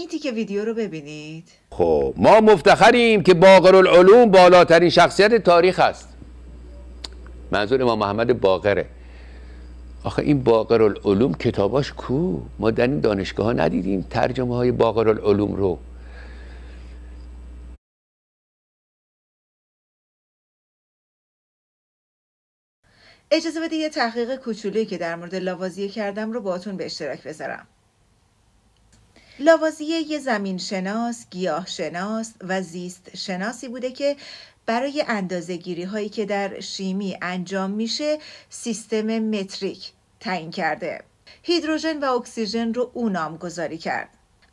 این تیکه ویدیو رو ببینید خب ما مفتخریم که باقر العلوم بالاترین شخصیت تاریخ است منظور امام محمد باقره آخه این باقر العلوم کتاباش کو ما در این دانشگاه ها ندیدیم ترجمه های باقر العلوم رو اجازه بده یه تحقیق کوچولویی که در مورد لاوازیه کردم رو باتون به اشتراک بذارم لاوازیه یه زمین شناس، گیاه شناس و زیست شناسی بوده که برای اندازه گیری هایی که در شیمی انجام میشه سیستم متریک تعیین کرده. هیدروژن و اکسیژن رو او نامگذاری کرد.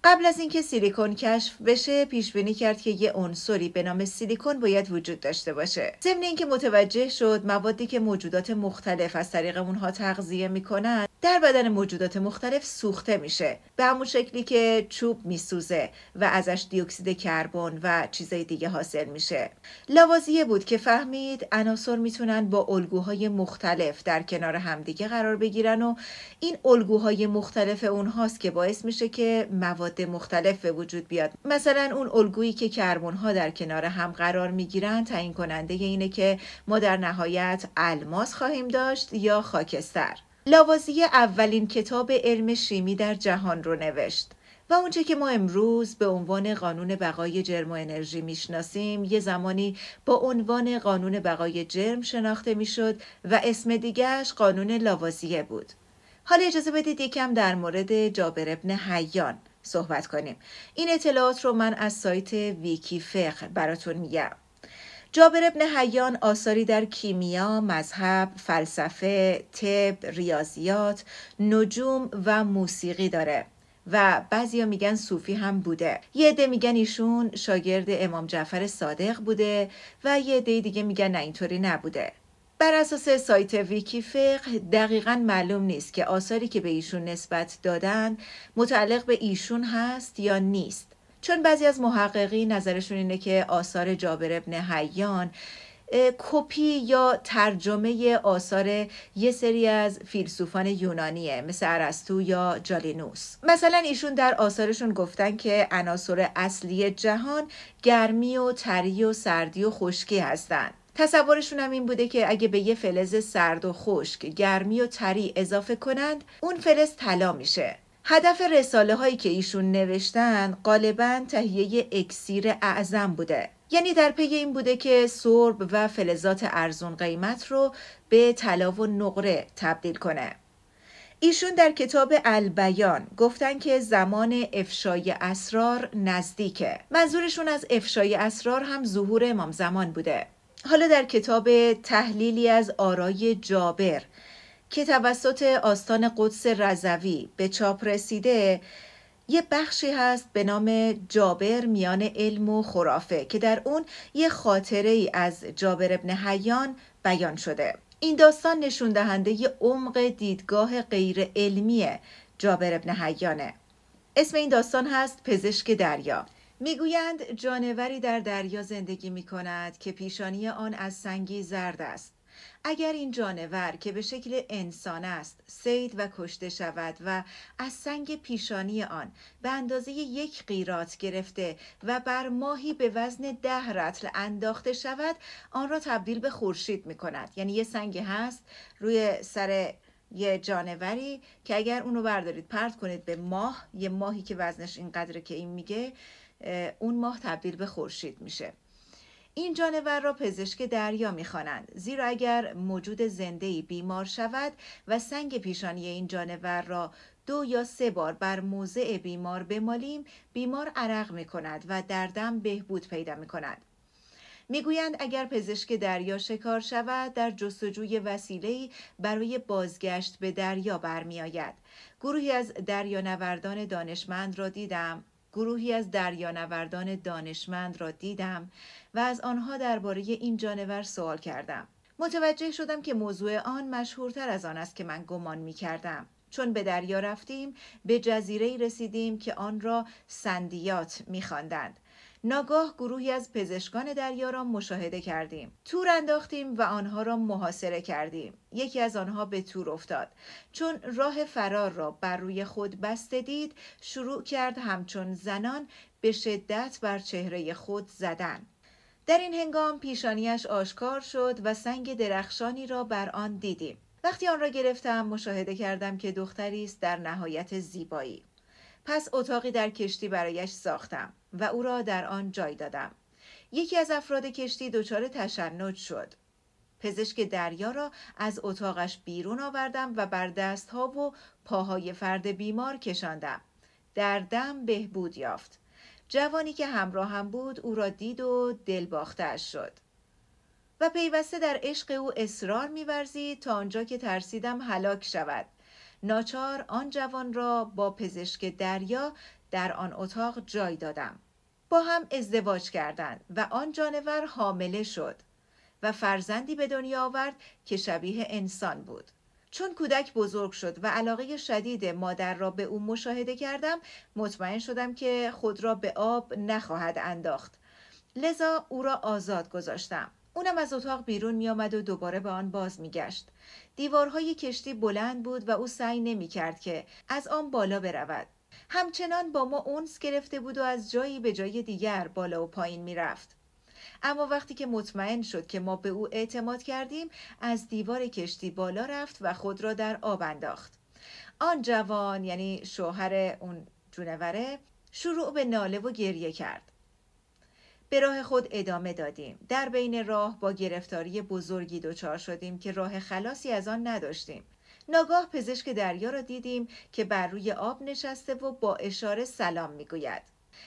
قبل از اینکه سیلیکون کشف بشه پیش بینی کرد که یه عنصری به نام سیلیکون باید وجود داشته باشه ضمن اینکه متوجه شد موادی که موجودات مختلف از طریق اونها تغذیه میکنن در بدن موجودات مختلف سوخته میشه به همون شکلی که چوب میسوزه و ازش دیوکسید کربن و چیزای دیگه حاصل میشه لاوازیه بود که فهمید عناصر میتونن با الگوهای مختلف در کنار همدیگه قرار بگیرن و این الگوهای مختلف اونهاست که باعث میشه که مواد مواد مختلف به وجود بیاد مثلا اون الگویی که کربن ها در کنار هم قرار می گیرن تعیین کننده اینه که ما در نهایت الماس خواهیم داشت یا خاکستر لاوازیه اولین کتاب علم شیمی در جهان رو نوشت و اونچه که ما امروز به عنوان قانون بقای جرم و انرژی میشناسیم یه زمانی با عنوان قانون بقای جرم شناخته میشد و اسم دیگهش قانون لاوازیه بود حالا اجازه بدید یکم در مورد جابر ابن حیان صحبت کنیم این اطلاعات رو من از سایت ویکی فقه براتون میگم جابر ابن حیان آثاری در کیمیا، مذهب، فلسفه، طب، ریاضیات، نجوم و موسیقی داره و بعضیا میگن صوفی هم بوده یه عده میگن ایشون شاگرد امام جعفر صادق بوده و یه عده دیگه میگن نه اینطوری نبوده بر اساس سایت ویکی فقه دقیقا معلوم نیست که آثاری که به ایشون نسبت دادن متعلق به ایشون هست یا نیست چون بعضی از محققین نظرشون اینه که آثار جابر ابن حیان کپی یا ترجمه آثار یه سری از فیلسوفان یونانیه مثل ارسطو یا جالینوس مثلا ایشون در آثارشون گفتن که عناصر اصلی جهان گرمی و تری و سردی و خشکی هستند تصورشون هم این بوده که اگه به یه فلز سرد و خشک گرمی و تری اضافه کنند اون فلز طلا میشه هدف رساله هایی که ایشون نوشتن غالبا تهیه اکسیر اعظم بوده یعنی در پی این بوده که سرب و فلزات ارزون قیمت رو به طلا و نقره تبدیل کنه ایشون در کتاب البیان گفتن که زمان افشای اسرار نزدیکه منظورشون از افشای اسرار هم ظهور امام زمان بوده حالا در کتاب تحلیلی از آرای جابر که توسط آستان قدس رضوی به چاپ رسیده یه بخشی هست به نام جابر میان علم و خرافه که در اون یه خاطره ای از جابر ابن حیان بیان شده این داستان نشون دهنده یه عمق دیدگاه غیر علمیه جابر ابن حیانه اسم این داستان هست پزشک دریا میگویند جانوری در دریا زندگی می کند که پیشانی آن از سنگی زرد است اگر این جانور که به شکل انسان است سید و کشته شود و از سنگ پیشانی آن به اندازه یک قیرات گرفته و بر ماهی به وزن ده رتل انداخته شود آن را تبدیل به خورشید می کند یعنی یه سنگی هست روی سر یه جانوری که اگر رو بردارید پرت کنید به ماه یه ماهی که وزنش اینقدره که این میگه اون ماه تبدیل به خورشید میشه این جانور را پزشک دریا میخوانند زیرا اگر موجود زنده ای بیمار شود و سنگ پیشانی این جانور را دو یا سه بار بر موضع بیمار بمالیم بیمار عرق میکند و دردم بهبود پیدا میکند میگویند اگر پزشک دریا شکار شود در جستجوی ای برای بازگشت به دریا برمیآید گروهی از دریانوردان دانشمند را دیدم گروهی از دریانوردان دانشمند را دیدم و از آنها درباره این جانور سوال کردم. متوجه شدم که موضوع آن مشهورتر از آن است که من گمان می کردم. چون به دریا رفتیم به جزیره رسیدیم که آن را سندیات میخواندند ناگاه گروهی از پزشکان دریا را مشاهده کردیم تور انداختیم و آنها را محاصره کردیم یکی از آنها به تور افتاد چون راه فرار را بر روی خود بسته دید شروع کرد همچون زنان به شدت بر چهره خود زدن در این هنگام پیشانیش آشکار شد و سنگ درخشانی را بر آن دیدیم وقتی آن را گرفتم مشاهده کردم که دختری است در نهایت زیبایی پس اتاقی در کشتی برایش ساختم و او را در آن جای دادم یکی از افراد کشتی دچار تشنج شد پزشک دریا را از اتاقش بیرون آوردم و بر دستها و پاهای فرد بیمار کشاندم در دم بهبود یافت جوانی که همراهم هم بود او را دید و دلباختش شد و پیوسته در عشق او اصرار میورزید تا آنجا که ترسیدم هلاک شود ناچار آن جوان را با پزشک دریا در آن اتاق جای دادم با هم ازدواج کردند و آن جانور حامله شد و فرزندی به دنیا آورد که شبیه انسان بود چون کودک بزرگ شد و علاقه شدید مادر را به او مشاهده کردم مطمئن شدم که خود را به آب نخواهد انداخت لذا او را آزاد گذاشتم اونم از اتاق بیرون می آمد و دوباره به آن باز میگشت دیوارهای کشتی بلند بود و او سعی کرد که از آن بالا برود همچنان با ما اونس گرفته بود و از جایی به جای دیگر بالا و پایین رفت. اما وقتی که مطمئن شد که ما به او اعتماد کردیم از دیوار کشتی بالا رفت و خود را در آب انداخت آن جوان یعنی شوهر اون جونوره شروع به ناله و گریه کرد به راه خود ادامه دادیم. در بین راه با گرفتاری بزرگی دچار شدیم که راه خلاصی از آن نداشتیم. ناگاه پزشک دریا را دیدیم که بر روی آب نشسته و با اشاره سلام میگوید.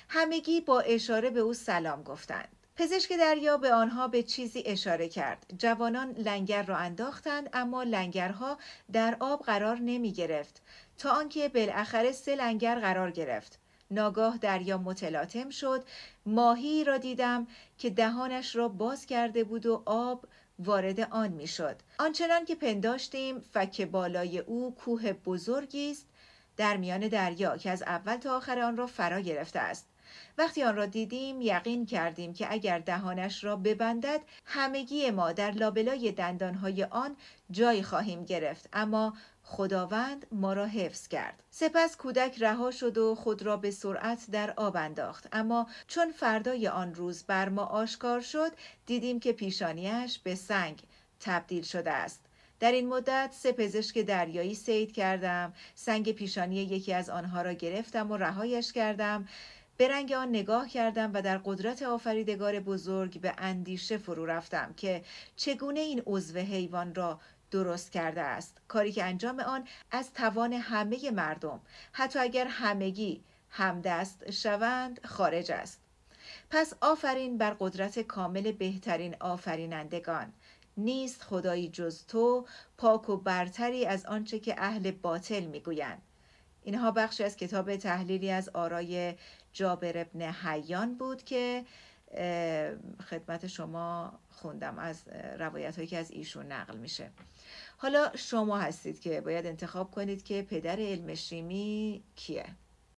همگی با اشاره به او سلام گفتند. پزشک دریا به آنها به چیزی اشاره کرد. جوانان لنگر را انداختند اما لنگرها در آب قرار نمی گرفت تا آنکه بالاخره سه لنگر قرار گرفت. ناگاه دریا متلاطم شد ماهی را دیدم که دهانش را باز کرده بود و آب وارد آن میشد آنچنان که پنداشتیم فک بالای او کوه بزرگی است در میان دریا که از اول تا آخر آن را فرا گرفته است وقتی آن را دیدیم یقین کردیم که اگر دهانش را ببندد همگی ما در لابلای دندانهای آن جای خواهیم گرفت اما خداوند ما را حفظ کرد سپس کودک رها شد و خود را به سرعت در آب انداخت اما چون فردای آن روز بر ما آشکار شد دیدیم که پیشانیش به سنگ تبدیل شده است در این مدت سه پزشک دریایی سید کردم سنگ پیشانی یکی از آنها را گرفتم و رهایش کردم به رنگ آن نگاه کردم و در قدرت آفریدگار بزرگ به اندیشه فرو رفتم که چگونه این عضو حیوان را درست کرده است کاری که انجام آن از توان همه مردم حتی اگر همگی همدست شوند خارج است پس آفرین بر قدرت کامل بهترین آفرینندگان نیست خدایی جز تو پاک و برتری از آنچه که اهل باطل میگویند اینها بخشی از کتاب تحلیلی از آرای جابر ابن حیان بود که خدمت شما خوندم از روایت هایی که از ایشون نقل میشه حالا شما هستید که باید انتخاب کنید که پدر علم شیمی کیه